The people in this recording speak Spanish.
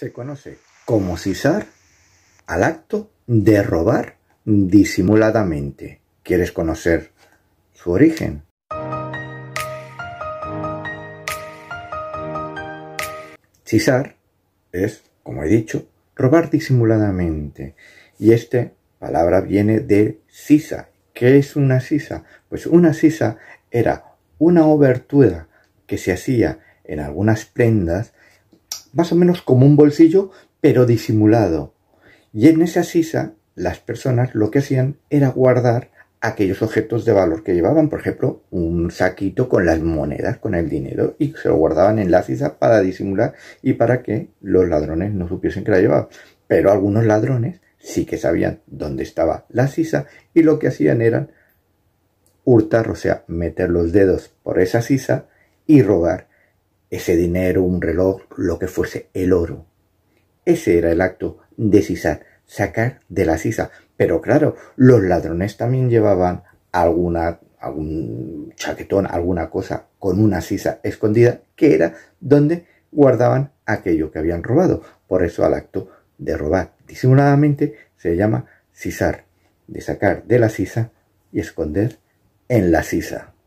se conoce como Cisar al acto de robar disimuladamente. ¿Quieres conocer su origen? Cisar es, como he dicho, robar disimuladamente. Y esta palabra viene de Cisa. ¿Qué es una Cisa? Pues una Cisa era una obertura que se hacía en algunas prendas más o menos como un bolsillo, pero disimulado. Y en esa sisa, las personas lo que hacían era guardar aquellos objetos de valor que llevaban, por ejemplo, un saquito con las monedas, con el dinero, y se lo guardaban en la sisa para disimular y para que los ladrones no supiesen que la llevaban. Pero algunos ladrones sí que sabían dónde estaba la sisa y lo que hacían eran hurtar, o sea, meter los dedos por esa sisa y robar ese dinero, un reloj, lo que fuese, el oro. Ese era el acto de sisar, sacar de la sisa. Pero claro, los ladrones también llevaban alguna, algún chaquetón, alguna cosa con una sisa escondida, que era donde guardaban aquello que habían robado. Por eso al acto de robar disimuladamente se llama sisar, de sacar de la sisa y esconder en la sisa.